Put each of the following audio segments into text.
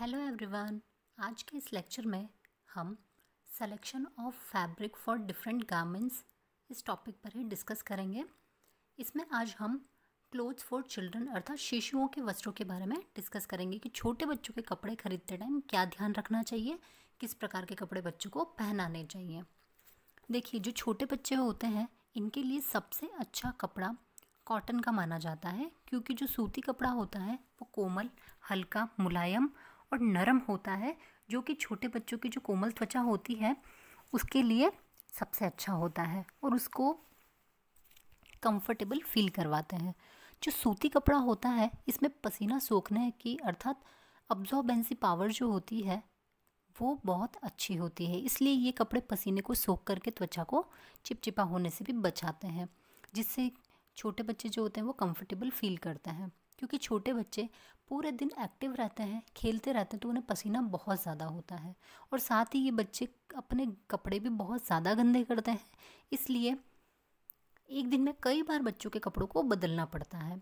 hello everyone आज के इस लेक्चर में हम selection of fabric for different garments इस टॉपिक पर ही डिस्कस करेंगे इसमें आज हम क्लोथ्स फॉर चिल्ड्रन अर्थात शिशुओं के वस्त्रों के बारे में डिस्कस करेंगे कि छोटे बच्चों के कपड़े खरीदते टाइम क्या ध्यान रखना चाहिए किस प्रकार के कपड़े बच्चों को पहनाने चाहिए देखिए जो छोटे बच्चे होते हैं इनके लिए सबसे अच्छा कपड़ा कॉटन का माना जाता है क्योंकि जो सूती कपड़ा होता है वो कोमल हल्का मुलायम और नरम होता है जो कि छोटे बच्चों की जो कोमल त्वचा होती है उसके लिए सबसे अच्छा होता है और उसको कंफर्टेबल फील करवाते हैं जो सूती कपड़ा होता है इसमें पसीना सोखने की अर्थात अब्जॉर्बेंसी पावर जो होती है वो बहुत अच्छी होती है इसलिए ये कपड़े पसीने को सोख करके त्वचा को चिपचिपा होने से भी बचाते हैं जिससे छोटे बच्चे जो होते हैं वो कंफर्टेबल फील करते हैं क्योंकि छोटे बच्चे पूरे दिन एक्टिव रहते हैं खेलते रहते हैं तो उन्हें पसीना बहुत ज़्यादा होता है और साथ ही ये बच्चे अपने कपड़े भी बहुत ज़्यादा गंदे करते हैं इसलिए एक दिन में कई बार बच्चों के कपड़ों को बदलना पड़ता है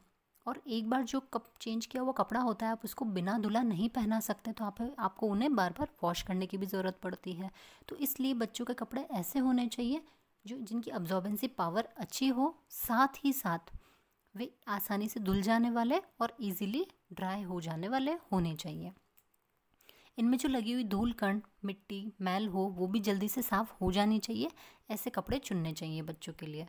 और एक बार जो कप चेंज किया हुआ कपड़ा होता है आप उसको बिना धुला नहीं पहना सकते तो आप आपको उन्हें बार बार वॉश करने की भी ज़रूरत पड़ती है तो इसलिए बच्चों के कपड़े ऐसे होने चाहिए जो जिनकी अब्जॉर्बेंसी पावर अच्छी हो साथ ही साथ वे आसानी से धुल जाने वाले और इजीली ड्राई हो जाने वाले होने चाहिए इनमें जो लगी हुई धूल कण मिट्टी मैल हो वो भी जल्दी से साफ हो जानी चाहिए ऐसे कपड़े चुनने चाहिए बच्चों के लिए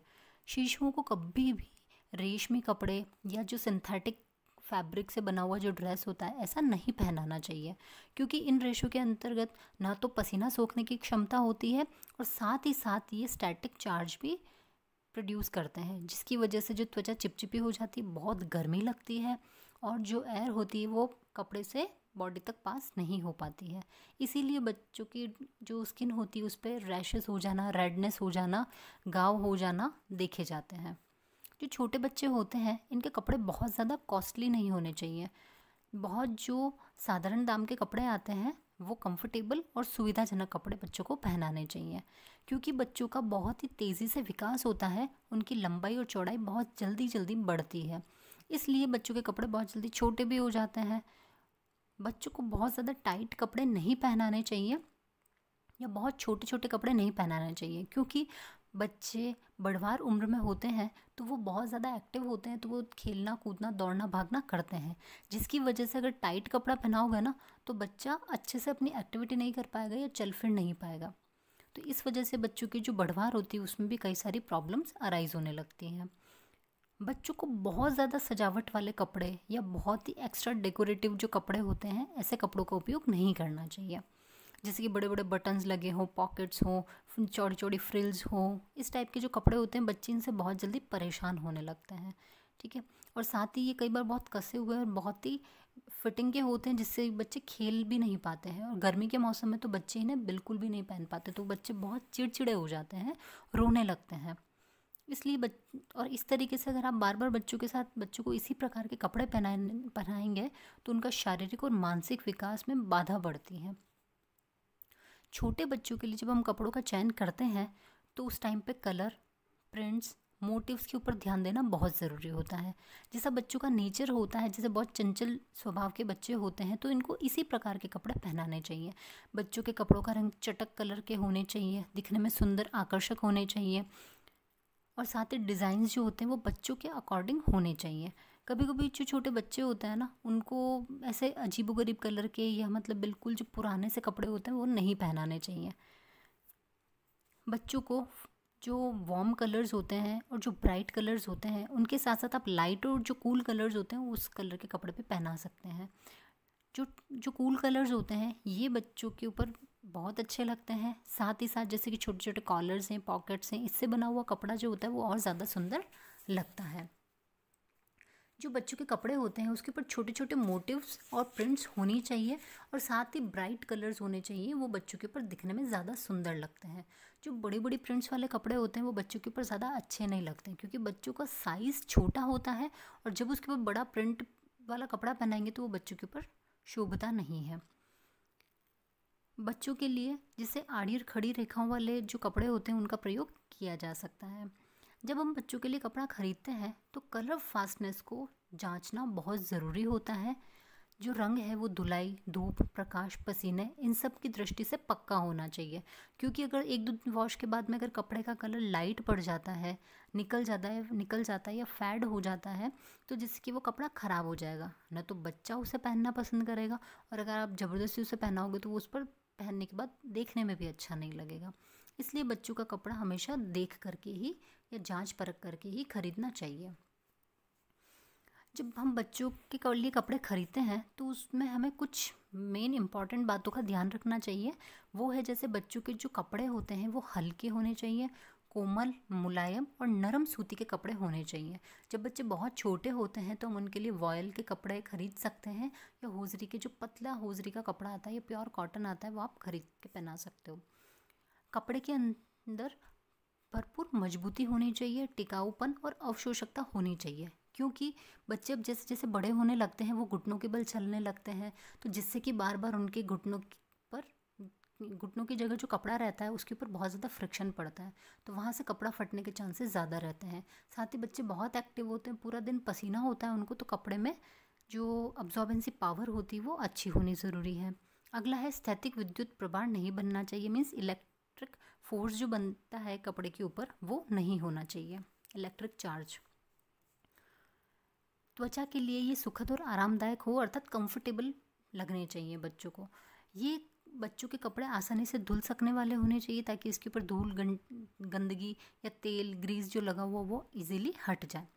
शिशुओं को कभी भी रेशमी कपड़े या जो सिंथेटिक फैब्रिक से बना हुआ जो ड्रेस होता है ऐसा नहीं पहनाना चाहिए क्योंकि इन रेशों के अंतर्गत ना तो पसीना सोखने की क्षमता होती है और साथ ही साथ ये स्टैटिक चार्ज भी प्रोड्यूस करते हैं जिसकी वजह से जो त्वचा चिपचिपी हो जाती है बहुत गर्मी लगती है और जो एयर होती है वो कपड़े से बॉडी तक पास नहीं हो पाती है इसीलिए बच्चों की जो स्किन होती है उस पर रैशेस हो जाना रेडनेस हो जाना गाव हो जाना देखे जाते हैं जो छोटे बच्चे होते हैं इनके कपड़े बहुत ज़्यादा कॉस्टली नहीं होने चाहिए बहुत जो साधारण दाम के कपड़े आते हैं वो कंफर्टेबल और सुविधाजनक कपड़े बच्चों को पहनाने चाहिए क्योंकि बच्चों का बहुत ही तेज़ी से विकास होता है उनकी लंबाई और चौड़ाई बहुत जल्दी जल्दी बढ़ती है इसलिए बच्चों के कपड़े बहुत जल्दी छोटे भी हो जाते हैं बच्चों को बहुत ज़्यादा टाइट कपड़े नहीं पहनाने चाहिए या बहुत छोटे छोटे कपड़े नहीं पहनाने चाहिए क्योंकि बच्चे बढ़वार उम्र में होते हैं तो वो बहुत ज़्यादा एक्टिव होते हैं तो वो खेलना कूदना दौड़ना भागना करते हैं जिसकी वजह से अगर टाइट कपड़ा पहनाओगे ना तो बच्चा अच्छे से अपनी एक्टिविटी नहीं कर पाएगा या चल फिर नहीं पाएगा तो इस वजह से बच्चों की जो बढ़वार होती है उसमें भी कई सारी प्रॉब्लम्स अराइज होने लगती हैं बच्चों को बहुत ज़्यादा सजावट वाले कपड़े या बहुत ही एक्स्ट्रा डेकोरेटिव जो कपड़े होते हैं ऐसे कपड़ों का उपयोग नहीं करना चाहिए जैसे कि बड़े बड़े बटन्स लगे हों पॉकेट्स हों चौड़ी चौड़ी फ्रिल्स हों इस टाइप के जो कपड़े होते हैं बच्चे इनसे बहुत जल्दी परेशान होने लगते हैं ठीक है और साथ ही ये कई बार बहुत कसे हुए और बहुत ही फिटिंग के होते हैं जिससे बच्चे खेल भी नहीं पाते हैं और गर्मी के मौसम में तो बच्चे इन्हें बिल्कुल भी नहीं पहन पाते तो बच्चे बहुत चिड़चिड़े हो जाते हैं रोने लगते हैं इसलिए बच और इस तरीके से अगर आप बार बार बच्चों के साथ बच्चों को इसी प्रकार के कपड़े पहनाए पहनाएंगे तो उनका शारीरिक और मानसिक विकास में बाधा बढ़ती है छोटे बच्चों के लिए जब हम कपड़ों का चयन करते हैं तो उस टाइम पे कलर प्रिंट्स मोटिव्स के ऊपर ध्यान देना बहुत ज़रूरी होता है जैसा बच्चों का नेचर होता है जैसे बहुत चंचल स्वभाव के बच्चे होते हैं तो इनको इसी प्रकार के कपड़े पहनाने चाहिए बच्चों के कपड़ों का रंग चटक कलर के होने चाहिए दिखने में सुंदर आकर्षक होने चाहिए और साथ ही डिज़ाइन जो होते हैं वो बच्चों के अकॉर्डिंग होने चाहिए कभी कभी जो छोटे बच्चे होते हैं ना उनको ऐसे अजीबोगरीब कलर के या मतलब बिल्कुल जो पुराने से कपड़े होते हैं वो नहीं पहनाने चाहिए बच्चों को जो वार्म कलर्स होते हैं और जो ब्राइट कलर्स होते हैं उनके साथ साथ आप लाइट और जो कूल कलर्स होते हैं उस कलर के कपड़े पर पहना सकते हैं जो जो कूल कलर्स होते हैं ये बच्चों के ऊपर बहुत अच्छे लगते हैं साथ ही साथ जैसे कि छोटे छोटे कॉलर्स हैं पॉकेट्स हैं इससे बना हुआ कपड़ा जो होता है वो और ज़्यादा सुंदर लगता है जो बच्चों के कपड़े होते हैं उसके ऊपर छोटे छोटे मोटिव्स और प्रिंट्स होनी चाहिए और साथ ही ब्राइट कलर्स होने चाहिए वो बच्चों के ऊपर दिखने में ज़्यादा सुंदर लगते हैं जो बड़े बड़े प्रिंट्स वाले कपड़े होते हैं वो बच्चों के ऊपर ज़्यादा अच्छे नहीं लगते हैं क्योंकि बच्चों का साइज़ छोटा होता है और जब उसके ऊपर बड़ा प्रिंट वाला कपड़ा पहनाएंगे तो वो बच्चों के ऊपर शोभता नहीं है बच्चों के लिए जिसे और खड़ी रेखाओं वाले जो कपड़े होते हैं उनका प्रयोग किया जा सकता है जब हम बच्चों के लिए कपड़ा ख़रीदते हैं तो कलर फास्टनेस को जांचना बहुत ज़रूरी होता है जो रंग है वो धुलाई धूप प्रकाश पसीने इन सब की दृष्टि से पक्का होना चाहिए क्योंकि अगर एक दो वॉश के बाद में अगर कपड़े का कलर लाइट पड़ जाता है निकल जाता है निकल जाता है या फैड हो जाता है तो जिससे कि वो कपड़ा ख़राब हो जाएगा ना तो बच्चा उसे पहनना पसंद करेगा और अगर आप ज़बरदस्ती उसे पहनाओगे तो वो उस पर पहनने के बाद देखने में भी अच्छा नहीं लगेगा इसलिए बच्चों का कपड़ा हमेशा देख करके ही या जांच परख करके ही खरीदना चाहिए जब हम बच्चों के लिए कपड़े खरीदते हैं तो उसमें हमें कुछ मेन इम्पॉर्टेंट बातों का ध्यान रखना चाहिए वो है जैसे बच्चों के जो कपड़े होते हैं वो हल्के होने चाहिए कोमल मुलायम और नरम सूती के कपड़े होने चाहिए जब बच्चे बहुत छोटे होते हैं तो हम उनके लिए वॉयल के कपड़े खरीद सकते हैं या होजरी के जो पतला होजरी का कपड़ा आता है या प्योर कॉटन आता है वो आप खरीद के पहना सकते हो कपड़े के अंदर भरपूर मजबूती होनी चाहिए टिकाऊपन और अवशोषकता होनी चाहिए क्योंकि बच्चे अब जैसे जैसे बड़े होने लगते हैं वो घुटनों के बल चलने लगते हैं तो जिससे कि बार बार उनके घुटनों पर घुटनों की जगह जो कपड़ा रहता है उसके ऊपर बहुत ज़्यादा फ्रिक्शन पड़ता है तो वहाँ से कपड़ा फटने के चांसेस ज़्यादा रहते हैं साथ ही बच्चे बहुत एक्टिव होते हैं पूरा दिन पसीना होता है उनको तो कपड़े में जो अब्जॉर्बेंसी पावर होती है वो अच्छी होनी ज़रूरी है अगला है स्थैतिक विद्युत प्रभार नहीं बनना चाहिए मीन्स इलेक्ट इलेक्ट्रिक फोर्स जो बनता है कपड़े के ऊपर वो नहीं होना चाहिए इलेक्ट्रिक चार्ज त्वचा के लिए ये सुखद और आरामदायक हो अर्थात कंफर्टेबल लगने चाहिए बच्चों को ये बच्चों के कपड़े आसानी से धुल सकने वाले होने चाहिए ताकि इसके ऊपर धूल गंदगी या तेल ग्रीस जो लगा हुआ वो इजीली हट जाए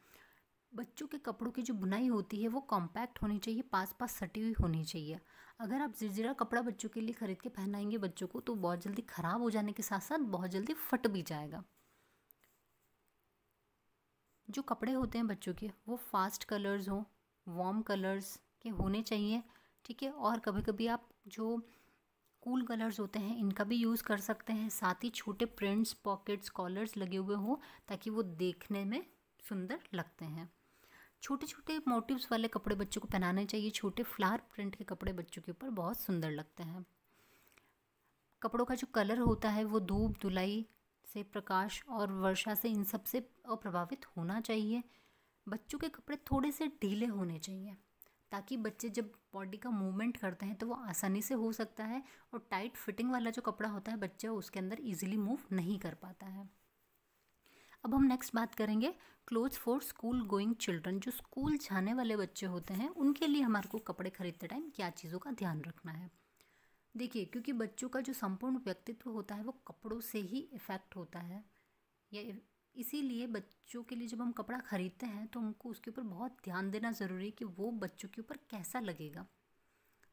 बच्चों के कपड़ों की जो बुनाई होती है वो कॉम्पैक्ट होनी चाहिए पास पास सटी हुई होनी चाहिए अगर आप जिरजिरा कपड़ा बच्चों के लिए ख़रीद के पहनाएंगे बच्चों को तो बहुत जल्दी ख़राब हो जाने के साथ साथ बहुत जल्दी फट भी जाएगा जो कपड़े होते हैं बच्चों के वो फास्ट कलर्स हों वार्म कलर्स के होने चाहिए ठीक है और कभी कभी आप जो कूल कलर्स होते हैं इनका भी यूज़ कर सकते हैं साथ ही छोटे प्रिंट्स पॉकेट्स कॉलर्स लगे हुए हों ताकि वो देखने में सुंदर लगते हैं छोटे छोटे मोटिव्स वाले कपड़े बच्चों को पहनाने चाहिए छोटे फ्लावर प्रिंट के कपड़े बच्चों के ऊपर बहुत सुंदर लगते हैं कपड़ों का जो कलर होता है वो धूप धुलाई से प्रकाश और वर्षा से इन सब से अप्रभावित होना चाहिए बच्चों के कपड़े थोड़े से ढीले होने चाहिए ताकि बच्चे जब बॉडी का मूवमेंट करते हैं तो वो आसानी से हो सकता है और टाइट फिटिंग वाला जो कपड़ा होता है बच्चा उसके अंदर इजीली मूव नहीं कर पाता है अब हम नेक्स्ट बात करेंगे cloth for school going children जो स्कूल जाने वाले बच्चे होते हैं उनके लिए हमारे को कपड़े खरीदते टाइम क्या चीज़ों का ध्यान रखना है देखिए क्योंकि बच्चों का जो संपूर्ण व्यक्तित्व होता है वो कपड़ों से ही इफ़ेक्ट होता है या इसीलिए बच्चों के लिए जब हम कपड़ा ख़रीदते हैं तो हमको उसके ऊपर बहुत ध्यान देना ज़रूरी है कि वो बच्चों के ऊपर कैसा लगेगा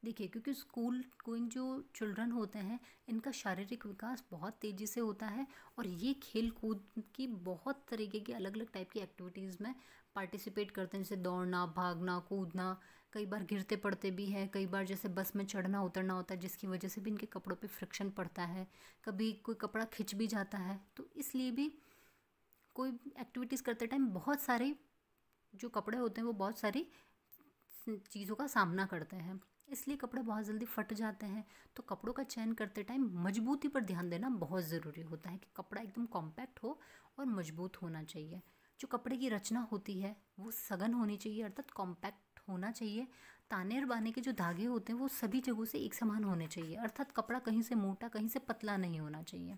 देखिए क्योंकि स्कूल गोइंग जो चिल्ड्रन होते हैं इनका शारीरिक विकास बहुत तेज़ी से होता है और ये खेल कूद की बहुत तरीके की अलग अलग टाइप की एक्टिविटीज़ में पार्टिसिपेट करते हैं जैसे दौड़ना भागना कूदना कई बार गिरते पड़ते भी हैं कई बार जैसे बस में चढ़ना उतरना होता है जिसकी वजह से भी इनके कपड़ों पर फ्रिक्शन पड़ता है कभी कोई कपड़ा खिंच भी जाता है तो इसलिए भी कोई एक्टिविटीज़ करते टाइम बहुत सारे जो कपड़े होते हैं वो बहुत सारी चीज़ों का सामना करते हैं इसलिए कपड़े बहुत जल्दी फट जाते हैं तो कपड़ों का चयन करते टाइम मजबूती पर ध्यान देना बहुत ज़रूरी होता है कि कपड़ा एकदम कॉम्पैक्ट हो और मजबूत होना चाहिए जो कपड़े की रचना होती है वो सघन होनी चाहिए अर्थात कॉम्पैक्ट होना चाहिए ताने और बाने के जो धागे होते हैं वो सभी जगहों से एक समान होने चाहिए अर्थात कपड़ा कहीं से मोटा कहीं से पतला नहीं होना चाहिए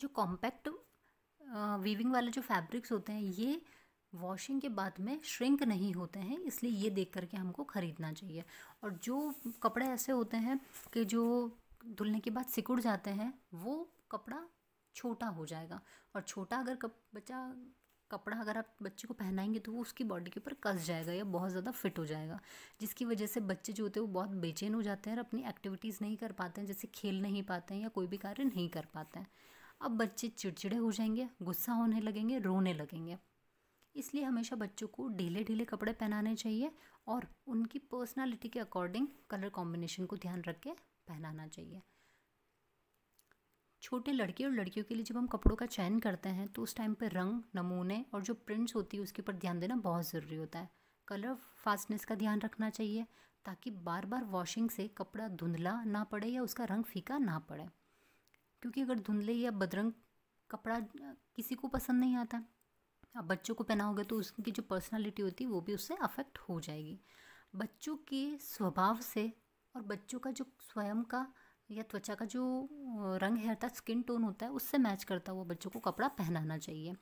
जो कॉम्पैक्ट वीविंग वाले जो फैब्रिक्स होते हैं ये वॉशिंग के बाद में श्रिंक नहीं होते हैं इसलिए ये देख करके हमको ख़रीदना चाहिए और जो कपड़े ऐसे होते हैं कि जो धुलने के बाद सिकुड़ जाते हैं वो कपड़ा छोटा हो जाएगा और छोटा अगर कप बच्चा कपड़ा अगर आप बच्चे को पहनाएंगे तो वो उसकी बॉडी के ऊपर कस जाएगा या बहुत ज़्यादा फिट हो जाएगा जिसकी वजह से बच्चे जो होते हैं वो बहुत बेचैन हो जाते हैं और अपनी एक्टिविटीज़ नहीं कर पाते हैं जैसे खेल नहीं पाते हैं या कोई भी कार्य नहीं कर पाते हैं अब बच्चे चिड़चिड़े हो जाएंगे गुस्सा होने लगेंगे रोने लगेंगे इसलिए हमेशा बच्चों को ढीले ढीले कपड़े पहनाने चाहिए और उनकी पर्सनालिटी के अकॉर्डिंग कलर कॉम्बिनेशन को ध्यान रख के पहनाना चाहिए छोटे लड़के और लड़कियों के लिए जब हम कपड़ों का चयन करते हैं तो उस टाइम पर रंग नमूने और जो प्रिंट्स होती है उसके ऊपर ध्यान देना बहुत ज़रूरी होता है कलर फास्टनेस का ध्यान रखना चाहिए ताकि बार बार वॉशिंग से कपड़ा धुंधला ना पड़े या उसका रंग फीका ना पड़े क्योंकि अगर धुंधले या बदरंग कपड़ा किसी को पसंद नहीं आता आप बच्चों को पहनाओगे तो उसकी जो पर्सनालिटी होती है वो भी उससे अफेक्ट हो जाएगी बच्चों के स्वभाव से और बच्चों का जो स्वयं का या त्वचा का जो रंग है अर्थात स्किन टोन होता है उससे मैच करता हुआ बच्चों को कपड़ा पहनाना चाहिए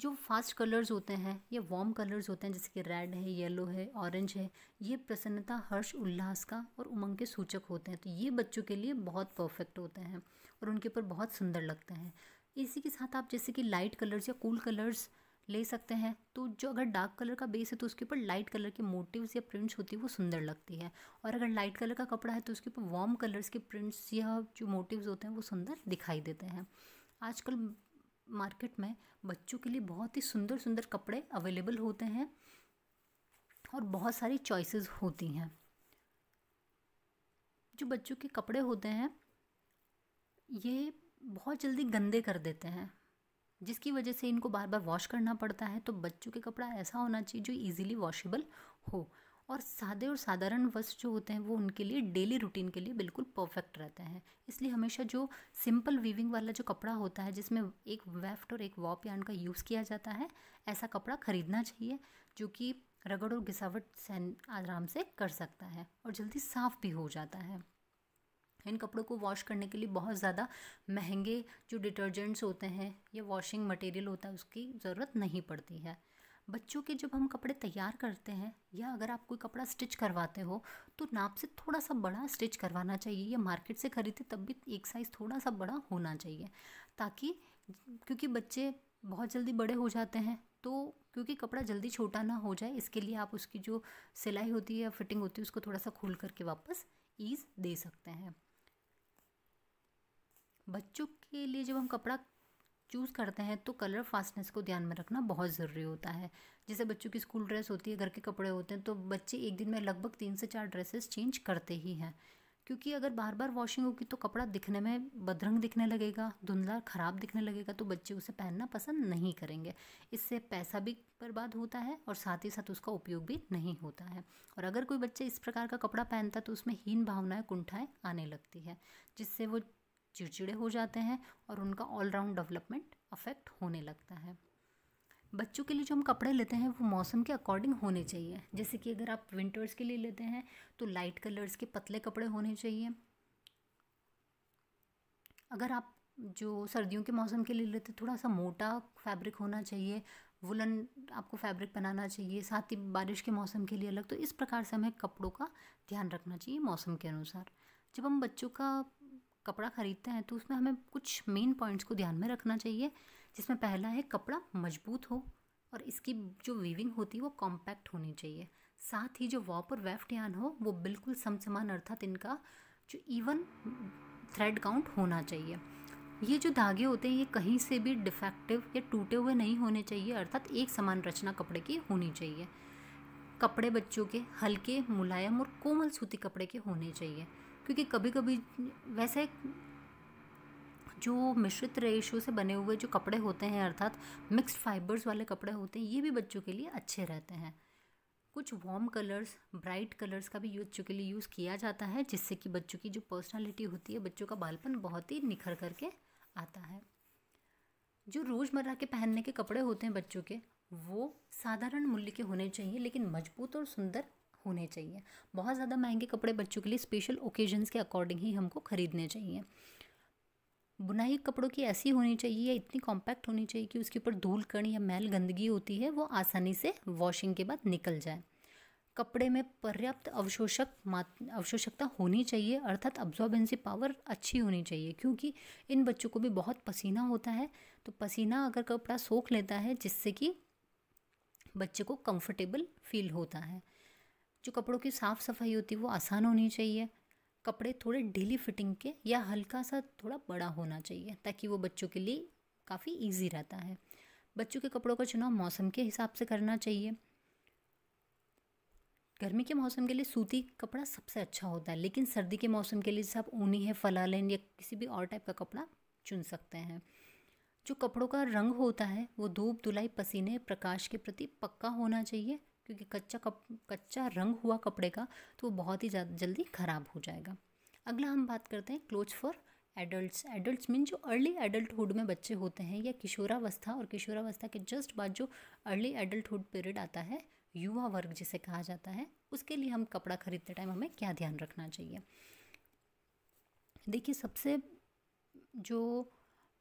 जो फास्ट कलर्स होते हैं या वार्म कलर्स होते हैं जैसे कि रेड है येलो है ऑरेंज है ये प्रसन्नता हर्ष उल्लास का और उमंग के सूचक होते हैं तो ये बच्चों के लिए बहुत परफेक्ट होते हैं और उनके ऊपर बहुत सुंदर लगते हैं इसी के साथ आप जैसे कि लाइट कलर्स या कूल कलर्स ले सकते हैं तो जो अगर डार्क कलर का बेस है तो उसके ऊपर लाइट कलर के मोटिव्स या प्रिंट्स होती है वो सुंदर लगती है और अगर लाइट कलर का कपड़ा है तो उसके ऊपर वार्म कलर्स के प्रिंट्स या जो मोटिव्स होते हैं वो सुंदर दिखाई देते हैं आजकल मार्केट में बच्चों के लिए बहुत ही सुंदर सुंदर कपड़े अवेलेबल होते हैं और बहुत सारी चॉइसेस होती हैं जो बच्चों के कपड़े होते हैं ये बहुत जल्दी गंदे कर देते हैं जिसकी वजह से इनको बार बार वॉश करना पड़ता है तो बच्चों के कपड़ा ऐसा होना चाहिए जो इजीली वॉशेबल हो और सादे और साधारण वस्त्र जो होते हैं वो उनके लिए डेली रूटीन के लिए बिल्कुल परफेक्ट रहते हैं इसलिए हमेशा जो सिंपल वीविंग वाला जो कपड़ा होता है जिसमें एक वेफ्ट और एक वॉप यान का यूज़ किया जाता है ऐसा कपड़ा खरीदना चाहिए जो कि रगड़ और घिसावट सहन आराम से कर सकता है और जल्दी साफ़ भी हो जाता है इन कपड़ों को वॉश करने के लिए बहुत ज़्यादा महंगे जो डिटर्जेंट्स होते हैं या वॉशिंग मटेरियल होता है उसकी ज़रूरत नहीं पड़ती है बच्चों के जब हम कपड़े तैयार करते हैं या अगर आप कोई कपड़ा स्टिच करवाते हो तो नाप से थोड़ा सा बड़ा स्टिच करवाना चाहिए या मार्केट से ख़रीदे तब भी एक साइज़ थोड़ा सा बड़ा होना चाहिए ताकि क्योंकि बच्चे बहुत जल्दी बड़े हो जाते हैं तो क्योंकि कपड़ा जल्दी छोटा ना हो जाए इसके लिए आप उसकी जो सिलाई होती है या फिटिंग होती है उसको थोड़ा सा खोल करके वापस ईज़ दे सकते हैं बच्चों के लिए जब हम कपड़ा चूज़ करते हैं तो कलर फास्टनेस को ध्यान में रखना बहुत ज़रूरी होता है जैसे बच्चों की स्कूल ड्रेस होती है घर के कपड़े होते हैं तो बच्चे एक दिन में लगभग तीन से चार ड्रेसेस चेंज करते ही हैं क्योंकि अगर बार बार वॉशिंग होगी तो कपड़ा दिखने में बदरंग दिखने लगेगा धुंधला ख़राब दिखने लगेगा तो बच्चे उसे पहनना पसंद नहीं करेंगे इससे पैसा भी बर्बाद होता है और साथ ही साथ उसका उपयोग भी नहीं होता है और अगर कोई बच्चा इस प्रकार का कपड़ा पहनता तो उसमें हीन भावनाएं कुंठाएं आने लगती है जिससे वो चिड़चिड़े हो जाते हैं और उनका ऑलराउंड डेवलपमेंट अफेक्ट होने लगता है बच्चों के लिए जो हम कपड़े लेते हैं वो मौसम के अकॉर्डिंग होने चाहिए जैसे कि अगर आप विंटर्स के लिए लेते हैं तो लाइट कलर्स के पतले कपड़े होने चाहिए अगर आप जो सर्दियों के मौसम के लिए लेते थोड़ा सा मोटा फैब्रिक होना चाहिए वुलन आपको फैब्रिक बनाना चाहिए साथ ही बारिश के मौसम के लिए अलग तो इस प्रकार से हमें कपड़ों का ध्यान रखना चाहिए मौसम के अनुसार जब हम बच्चों का कपड़ा ख़रीदते हैं तो उसमें हमें कुछ मेन पॉइंट्स को ध्यान में रखना चाहिए जिसमें पहला है कपड़ा मजबूत हो और इसकी जो वीविंग होती है वो कॉम्पैक्ट होनी चाहिए साथ ही जो वॉप और वेफ्ट यान हो वो बिल्कुल समसमान अर्थात इनका जो इवन थ्रेड काउंट होना चाहिए ये जो धागे होते हैं ये कहीं से भी डिफेक्टिव या टूटे हुए नहीं होने चाहिए अर्थात एक समान रचना कपड़े की होनी चाहिए कपड़े बच्चों के हल्के मुलायम और कोमल सूती कपड़े के होने चाहिए क्योंकि कभी कभी वैसे जो मिश्रित रेशों से बने हुए जो कपड़े होते हैं अर्थात मिक्स्ड फाइबर्स वाले कपड़े होते हैं ये भी बच्चों के लिए अच्छे रहते हैं कुछ वार्म कलर्स ब्राइट कलर्स का भी बच्चों के लिए यूज़ किया जाता है जिससे कि बच्चों की जो पर्सनालिटी होती है बच्चों का बालपन बहुत ही निखर करके आता है जो रोज़मर्रा के पहनने के कपड़े होते हैं बच्चों के वो साधारण मूल्य के होने चाहिए लेकिन मजबूत और सुंदर होने चाहिए बहुत ज़्यादा महंगे कपड़े बच्चों के लिए स्पेशल ओकेजन्स के अकॉर्डिंग ही हमको ख़रीदने चाहिए बुनाई कपड़ों की ऐसी होनी चाहिए या इतनी कॉम्पैक्ट होनी चाहिए कि उसके ऊपर धूल कण या मैल गंदगी होती है वो आसानी से वॉशिंग के बाद निकल जाए कपड़े में पर्याप्त अवशोषक अवशोषकता होनी चाहिए अर्थात अब्जॉर्बेंसी पावर अच्छी होनी चाहिए क्योंकि इन बच्चों को भी बहुत पसीना होता है तो पसीना अगर कपड़ा सोख लेता है जिससे कि बच्चे को कंफर्टेबल फील होता है जो कपड़ों की साफ़ सफाई होती है वो आसान होनी चाहिए कपड़े थोड़े डेली फिटिंग के या हल्का सा थोड़ा बड़ा होना चाहिए ताकि वो बच्चों के लिए काफ़ी ईजी रहता है बच्चों के कपड़ों का चुनाव मौसम के हिसाब से करना चाहिए गर्मी के मौसम के लिए सूती कपड़ा सबसे अच्छा होता है लेकिन सर्दी के मौसम के लिए जैसे आप ऊनी है फलालेन या किसी भी और टाइप का कपड़ा चुन सकते हैं जो कपड़ों का रंग होता है वो धूप धुलाई पसीने प्रकाश के प्रति पक्का होना चाहिए क्योंकि कच्चा कप कच्चा रंग हुआ कपड़े का तो वो बहुत ही जल्दी ख़राब हो जाएगा अगला हम बात करते हैं cloth for adult adult mean जो अर्ली एडल्टहुड में बच्चे होते हैं या किशोरावस्था और किशोरावस्था के जस्ट बाद जो अर्ली एडल्टहुड पीरियड आता है युवा वर्ग जिसे कहा जाता है उसके लिए हम कपड़ा खरीदते टाइम हमें क्या ध्यान रखना चाहिए देखिए सबसे जो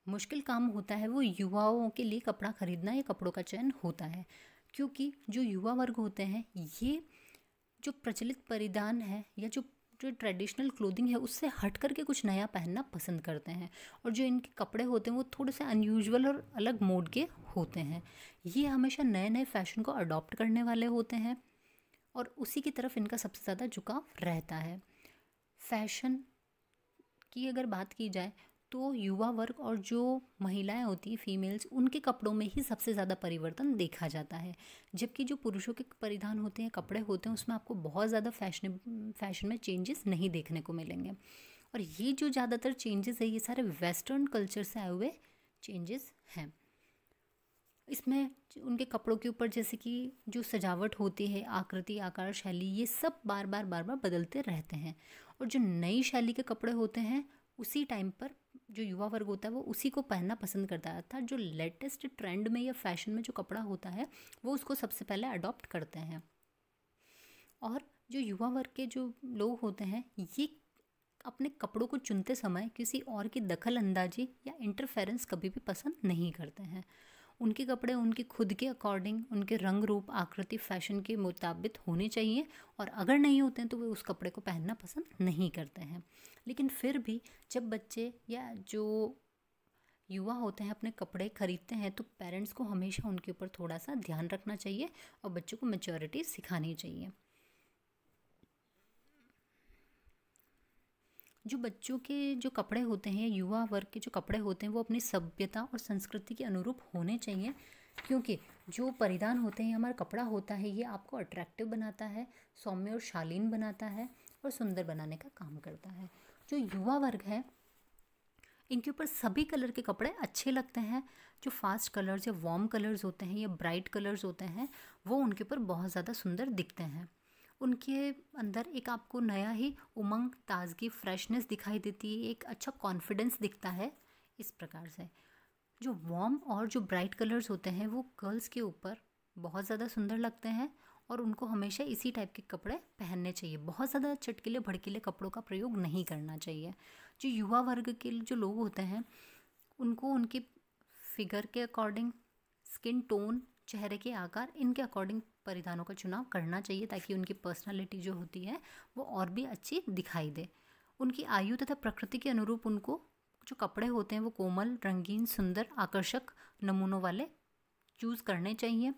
मुश्किल काम होता है वो युवाओं के लिए कपड़ा खरीदना या कपड़ों का चयन होता है क्योंकि जो युवा वर्ग होते हैं ये जो प्रचलित परिधान है या जो जो ट्रेडिशनल क्लोथिंग है उससे हट करके कुछ नया पहनना पसंद करते हैं और जो इनके कपड़े होते हैं वो थोड़े से अनयूजल और अलग मोड के होते हैं ये हमेशा नए नए फैशन को अडॉप्ट करने वाले होते हैं और उसी की तरफ इनका सबसे ज़्यादा झुकाव रहता है फैशन की अगर बात की जाए तो युवा वर्ग और जो महिलाएं होती हैं फीमेल्स उनके कपड़ों में ही सबसे ज़्यादा परिवर्तन देखा जाता है जबकि जो पुरुषों के परिधान होते हैं कपड़े होते हैं उसमें आपको बहुत ज़्यादा फैशन फैशन में चेंजेस नहीं देखने को मिलेंगे और ये जो ज़्यादातर चेंजेस है ये सारे वेस्टर्न कल्चर से आए हुए चेंजेस हैं इसमें उनके कपड़ों के ऊपर जैसे कि जो सजावट होती है आकृति आकार शैली ये सब बार बार बार बार बदलते रहते हैं और जो नई शैली के कपड़े होते हैं उसी टाइम पर जो युवा वर्ग होता है वो उसी को पहनना पसंद करता है अर्थात जो लेटेस्ट ट्रेंड में या फैशन में जो कपड़ा होता है वो उसको सबसे पहले अडॉप्ट करते हैं और जो युवा वर्ग के जो लोग होते हैं ये अपने कपड़ों को चुनते समय किसी और की दखल अंदाजी या इंटरफेरेंस कभी भी पसंद नहीं करते हैं उनके कपड़े उनके खुद के अकॉर्डिंग उनके रंग रूप आकृति फैशन के मुताबिक होने चाहिए और अगर नहीं होते हैं तो वे उस कपड़े को पहनना पसंद नहीं करते हैं लेकिन फिर भी जब बच्चे या जो युवा होते हैं अपने कपड़े खरीदते हैं तो पेरेंट्स को हमेशा उनके ऊपर थोड़ा सा ध्यान रखना चाहिए और बच्चों को मेचोरिटी सिखानी चाहिए जो बच्चों के जो कपड़े होते हैं युवा वर्ग के जो कपड़े होते हैं वो अपनी सभ्यता और संस्कृति के अनुरूप होने चाहिए क्योंकि जो परिधान होते हैं हमारा कपड़ा होता है ये आपको अट्रैक्टिव बनाता है सौम्य और शालीन बनाता है और सुंदर बनाने का काम करता है जो युवा वर्ग है इनके ऊपर सभी कलर के कपड़े अच्छे लगते हैं जो फास्ट कलर्स या वार्म कलर्स होते हैं या ब्राइट कलर्स होते हैं वो उनके ऊपर बहुत ज़्यादा सुंदर दिखते हैं उनके अंदर एक आपको नया ही उमंग ताजगी फ्रेशनेस दिखाई देती है एक अच्छा कॉन्फिडेंस दिखता है इस प्रकार से जो वॉम और जो ब्राइट कलर्स होते हैं वो गर्ल्स के ऊपर बहुत ज़्यादा सुंदर लगते हैं और उनको हमेशा इसी टाइप के कपड़े पहनने चाहिए बहुत ज़्यादा चटकीले भड़कीले कपड़ों का प्रयोग नहीं करना चाहिए जो युवा वर्ग के जो लोग होते हैं उनको उनके फिगर के अकॉर्डिंग स्किन टोन चेहरे के आकार इनके अकॉर्डिंग परिधानों का चुनाव करना चाहिए ताकि उनकी पर्सनालिटी जो होती है वो और भी अच्छी दिखाई दे उनकी आयु तथा प्रकृति के अनुरूप उनको जो कपड़े होते हैं वो कोमल रंगीन सुंदर आकर्षक नमूनों वाले चूज़ करने चाहिए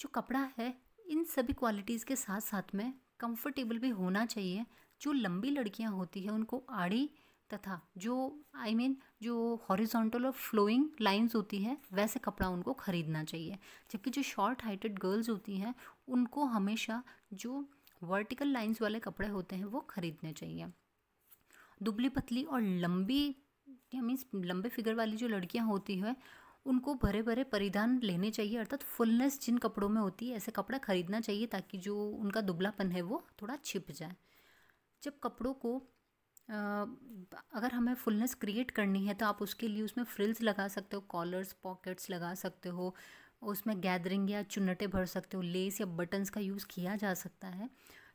जो कपड़ा है इन सभी क्वालिटीज़ के साथ साथ में कंफर्टेबल भी होना चाहिए जो लंबी लड़कियां होती हैं उनको आड़ी तथा जो आई I मीन mean, जो हॉरिजॉन्टल और फ्लोइंग लाइंस होती है वैसे कपड़ा उनको ख़रीदना चाहिए जबकि जो शॉर्ट हाइटेड गर्ल्स होती हैं उनको हमेशा जो वर्टिकल लाइंस वाले कपड़े होते हैं वो ख़रीदने चाहिए दुबली पतली और लंबी या मीन्स लंबे फिगर वाली जो लड़कियां होती हैं उनको भरे भरे परिधान लेने चाहिए अर्थात फुलनेस जिन कपड़ों में होती है ऐसे कपड़ा खरीदना चाहिए ताकि जो उनका दुबलापन है वो थोड़ा छिप जाए जब कपड़ों को अगर हमें फुलनेस क्रिएट करनी है तो आप उसके लिए उसमें फ्रिल्स लगा सकते हो कॉलर्स पॉकेट्स लगा सकते हो उसमें गैदरिंग या चुनटे भर सकते हो लेस या बटन्स का यूज़ किया जा सकता है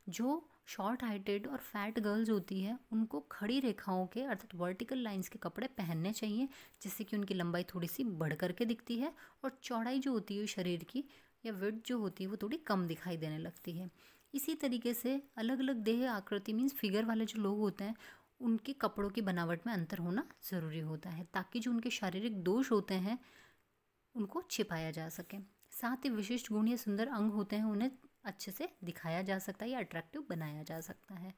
जो शॉर्ट हाइटेड और फैट गर्ल्स होती है उनको खड़ी रेखाओं के अर्थात वर्टिकल लाइंस के कपड़े पहनने चाहिए जिससे कि उनकी लंबाई थोड़ी सी बढ़ करके दिखती है और चौड़ाई जो होती है शरीर की या वेट जो होती है वो थोड़ी कम दिखाई देने लगती है इसी तरीके से अलग अलग देह आकृति मीन्स फिगर वाले जो लोग होते हैं उनके कपड़ों की बनावट में अंतर होना ज़रूरी होता है ताकि जो उनके शारीरिक दोष होते हैं उनको छिपाया जा सके साथ ही विशिष्ट गुण या सुंदर अंग होते हैं उन्हें अच्छे से दिखाया जा सकता है या अट्रैक्टिव बनाया जा सकता है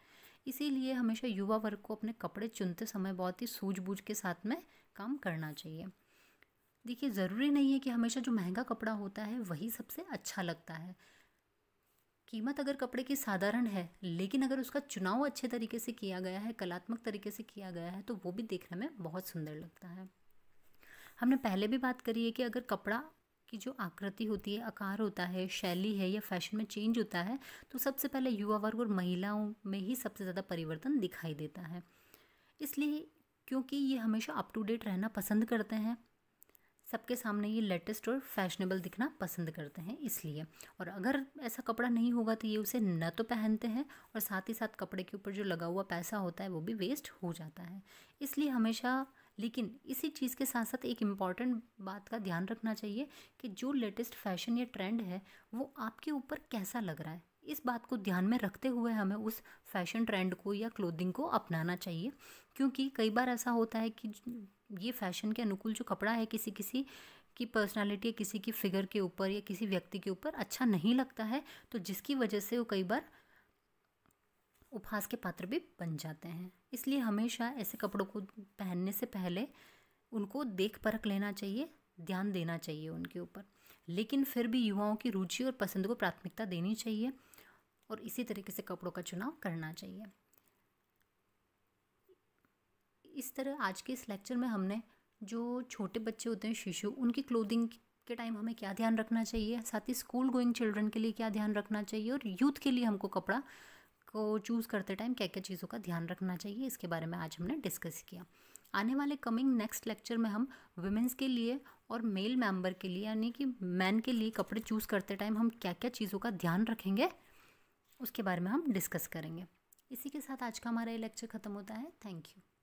इसीलिए हमेशा युवा वर्ग को अपने कपड़े चुनते समय बहुत ही सूझबूझ के साथ में काम करना चाहिए देखिए ज़रूरी नहीं है कि हमेशा जो महंगा कपड़ा होता है वही सबसे अच्छा लगता है कीमत अगर कपड़े की साधारण है लेकिन अगर उसका चुनाव अच्छे तरीके से किया गया है कलात्मक तरीके से किया गया है तो वो भी देखने में बहुत सुंदर लगता है हमने पहले भी बात करी है कि अगर कपड़ा की जो आकृति होती है आकार होता है शैली है या फैशन में चेंज होता है तो सबसे पहले युवा वर्ग और महिलाओं में ही सबसे ज़्यादा परिवर्तन दिखाई देता है इसलिए क्योंकि ये हमेशा अप टू डेट रहना पसंद करते हैं सबके सामने ये लेटेस्ट और फैशनेबल दिखना पसंद करते हैं इसलिए और अगर ऐसा कपड़ा नहीं होगा तो ये उसे न तो पहनते हैं और साथ ही साथ कपड़े के ऊपर जो लगा हुआ पैसा होता है वो भी वेस्ट हो जाता है इसलिए हमेशा लेकिन इसी चीज़ के साथ साथ एक इम्पॉर्टेंट बात का ध्यान रखना चाहिए कि जो लेटेस्ट फैशन या ट्रेंड है वो आपके ऊपर कैसा लग रहा है इस बात को ध्यान में रखते हुए हमें उस फैशन ट्रेंड को या क्लोथिंग को अपनाना चाहिए क्योंकि कई बार ऐसा होता है कि ये फैशन के अनुकूल जो कपड़ा है किसी किसी की पर्सनालिटी या किसी की फिगर के ऊपर या किसी व्यक्ति के ऊपर अच्छा नहीं लगता है तो जिसकी वजह से वो कई बार उपहास के पात्र भी बन जाते हैं इसलिए हमेशा ऐसे कपड़ों को पहनने से पहले उनको देख परख लेना चाहिए ध्यान देना चाहिए उनके ऊपर लेकिन फिर भी युवाओं की रुचि और पसंद को प्राथमिकता देनी चाहिए और इसी तरीके से कपड़ों का चुनाव करना चाहिए इस तरह आज के इस लेक्चर में हमने जो छोटे बच्चे होते हैं शिशु उनकी क्लोदिंग के टाइम हमें क्या ध्यान रखना चाहिए साथ ही स्कूल गोइंग चिल्ड्रन के लिए क्या ध्यान रखना चाहिए और यूथ के लिए हमको कपड़ा को चूज़ करते टाइम क्या क्या चीज़ों का ध्यान रखना चाहिए इसके बारे में आज हमने डिस्कस किया आने वाले कमिंग नेक्स्ट लेक्चर में हम वुमेंस के लिए और मेल मेंबर के लिए यानी कि मैन के लिए कपड़े चूज़ करते टाइम हम क्या क्या चीज़ों का ध्यान रखेंगे उसके बारे में हम डिस्कस करेंगे इसी के साथ आज का हमारा ये लेक्चर ख़त्म होता है थैंक यू